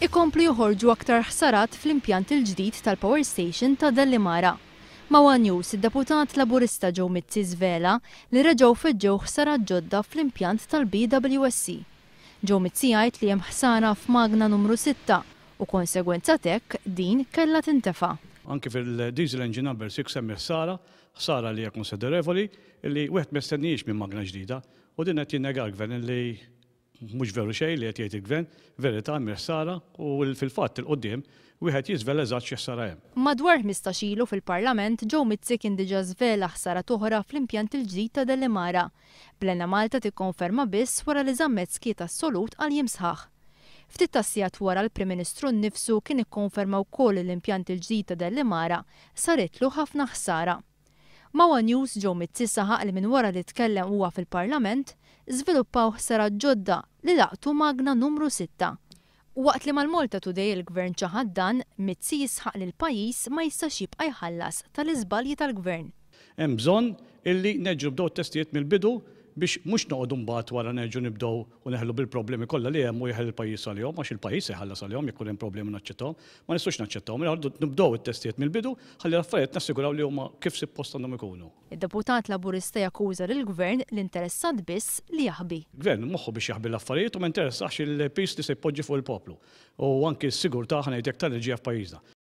ikomplu joħorġu aktar ħsarat fl-impjant il-ġdid tal-Power Station ta' Dellimara. Mawa News, id-deputat laburista ġew Mizzi Zvela li reġgħu feġġew ħsarat ġodda fl-impjant tal-BWSC. Ġew Mitzi għajt li hemm ħsara f'Magna numru 6 u konsegwenza tek din kellha tintefa' anki fil-diesel engine number 6 semmi ħsara, ħsara li hija konsiderevoli, li wieħed mestennijiex minn magna ġdida, u din qed jinnega l-gvern li mhux veru xej li qed jgħid il-gvern, verità sara u fil-fatt il-qoddim wieħed jiżvela eżatt xi ħsara hemm. Madwar 15 ilu fil-Parlament ġew mitzik diġà żvela ħsara tuħra fl-impjant il-ġdid ta' Delimara. Plena Malta tikkonferma biss wara li skieta s assolut għal jimsħax. Ftit tassijat wara l-Prim Ministru nnifsu kien ikkonferma wkoll l-impjant il-ġdid ta' Delimara saritlu ħafna ħsara. Mawa News ġew mit-tisa ħaqli minn wara li tkellem huwa fil-Parlament, żviluppaw ħsara ġodda li laqtu magna numru 6. Waqt li mal-Malta Today il-Gvern ċaħad dan, mitzi jisħaq li l-pajis ma jistax jibqa jħallas tal-iżbalji tal-Gvern. Hemm bżonn illi neġġu bdew testijiet mill-bidu biex mux noqdu mbagħad wara nerġu nibdew u neħlu bil-problemi kollha li hemm u jeħel il-pajjiż għalihom għax il-pajjiż iħallas għalihom jekk hemm problemi naċċettahom, ma nistgħux naċċettawhom irħaldu mela nibdew it-testijiet mill-bidu ħalli l-affarijiet nassiguraw li huma kif suppost għandhom ikunu. Id-deputat laburista jakkuża lill-gvern l-interessat biss li jaħbi. Gvern moħħu biex jaħbi l-affarijiet u ma interessax il-pis li se jpoġġi fuq il-poplu. U anki s-sigurtà ħanejt jekk tal-ġija f'pajjiżna.